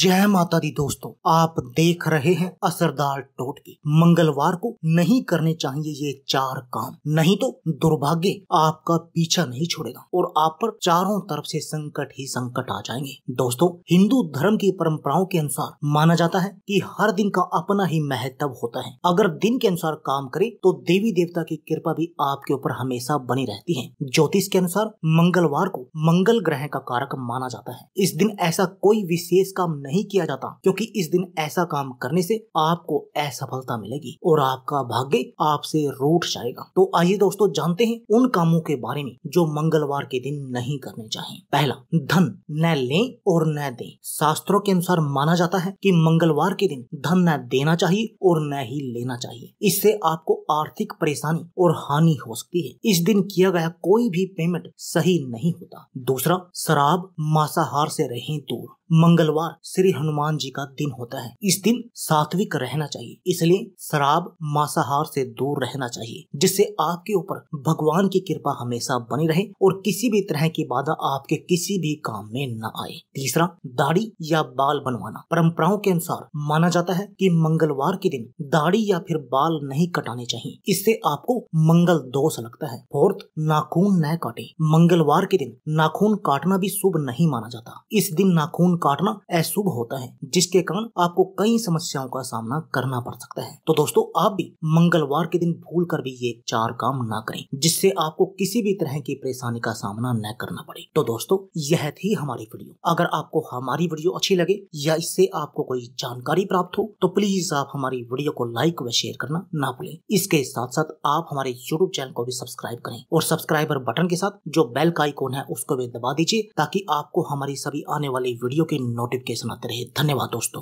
जय माता दी दोस्तों आप देख रहे हैं असरदार टोटके मंगलवार को नहीं करने चाहिए ये चार काम नहीं तो दुर्भाग्य आपका पीछा नहीं छोड़ेगा और आप पर चारों तरफ से संकट ही संकट आ जाएंगे दोस्तों हिंदू धर्म की परंपराओं के अनुसार माना जाता है कि हर दिन का अपना ही महत्व होता है अगर दिन के अनुसार काम करे तो देवी देवता की कृपा भी आपके ऊपर हमेशा बनी रहती है ज्योतिष के अनुसार मंगलवार को मंगल ग्रह का कारक माना जाता है इस दिन ऐसा कोई विशेष काम काम नहीं किया जाता क्योंकि इस दिन ऐसा काम करने से आपको असफलता मिलेगी और आपका भाग्य आपसे रूठ जाएगा तो आइए दोस्तों जानते हैं उन कामों के बारे में जो मंगलवार के दिन नहीं करने चाहिए पहला धन न ले और न दे शास्त्रों के अनुसार माना जाता है कि मंगलवार के दिन धन न देना चाहिए और न ही लेना चाहिए इससे आपको आर्थिक परेशानी और हानि हो सकती है इस दिन किया गया कोई भी पेमेंट सही नहीं होता दूसरा शराब मांसाहार से रहें दूर मंगलवार श्री हनुमान जी का दिन होता है इस दिन सात्विक रहना चाहिए इसलिए शराब मांसाहार से दूर रहना चाहिए जिससे आपके ऊपर भगवान की कृपा हमेशा बनी रहे और किसी भी तरह की बाधा आपके किसी भी काम में न आए तीसरा दाढ़ी या बाल बनवाना परंपराओं के अनुसार माना जाता है कि मंगलवार के दिन दाढ़ी या फिर बाल नहीं कटाने चाहिए इससे आपको मंगल दोष लगता है फोर्थ नाखून न काटे मंगलवार के दिन नाखून काटना भी शुभ नहीं माना जाता इस दिन नाखून काटना अशुभ होता है जिसके कारण आपको कई समस्याओं का सामना करना पड़ सकता है तो दोस्तों आप भी मंगलवार के दिन भूल कर भी ये चार काम न करें जिससे आपको किसी भी तरह की परेशानी का सामना न करना पड़े तो दोस्तों यह थी हमारी वीडियो अगर आपको हमारी वीडियो अच्छी लगे या इससे आपको कोई जानकारी प्राप्त हो तो प्लीज आप हमारी वीडियो को लाइक व शेयर करना ना भूलें इसके साथ साथ आप हमारे यूट्यूब चैनल को भी सब्सक्राइब करें और सब्सक्राइबर बटन के साथ जो बेल का आइकोन है उसको भी दबा दीजिए ताकि आपको हमारी सभी आने वाली वीडियो के नोटिफिकेशन आते रहे धन्यवाद दोस्तों